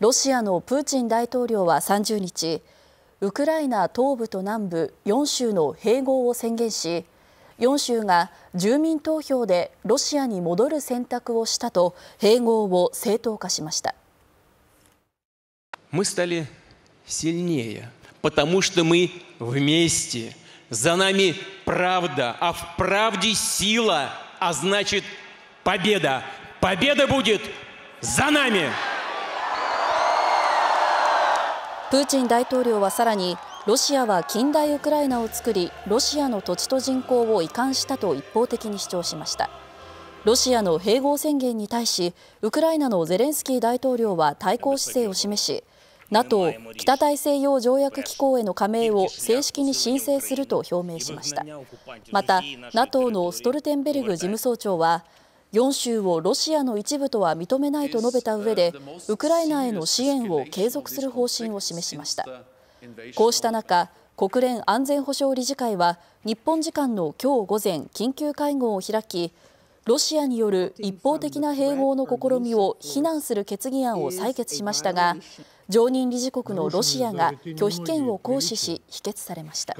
ロシアのプーチン大統領は30日、ウクライナ東部と南部4州の併合を宣言し、4州が住民投票でロシアに戻る選択をしたと併合を正当化しました。победа プーチン大統領はさらにロシアは近代ウクライナを作りロシアの土地と人口を移管したと一方的に主張しましたロシアの併合宣言に対しウクライナのゼレンスキー大統領は対抗姿勢を示し NATO= 北大西洋条約機構への加盟を正式に申請すると表明しましたまた NATO のストルテンベルグ事務総長は4州をロシアの一部とは認めないと述べた上で、ウクライナへの支援を継続する方針を示しました。こうした中、国連安全保障理事会は日本時間の今日午前、緊急会合を開き、ロシアによる一方的な併合の試みを非難する決議案を採決しましたが、常任理事国のロシアが拒否権を行使し、否決されました。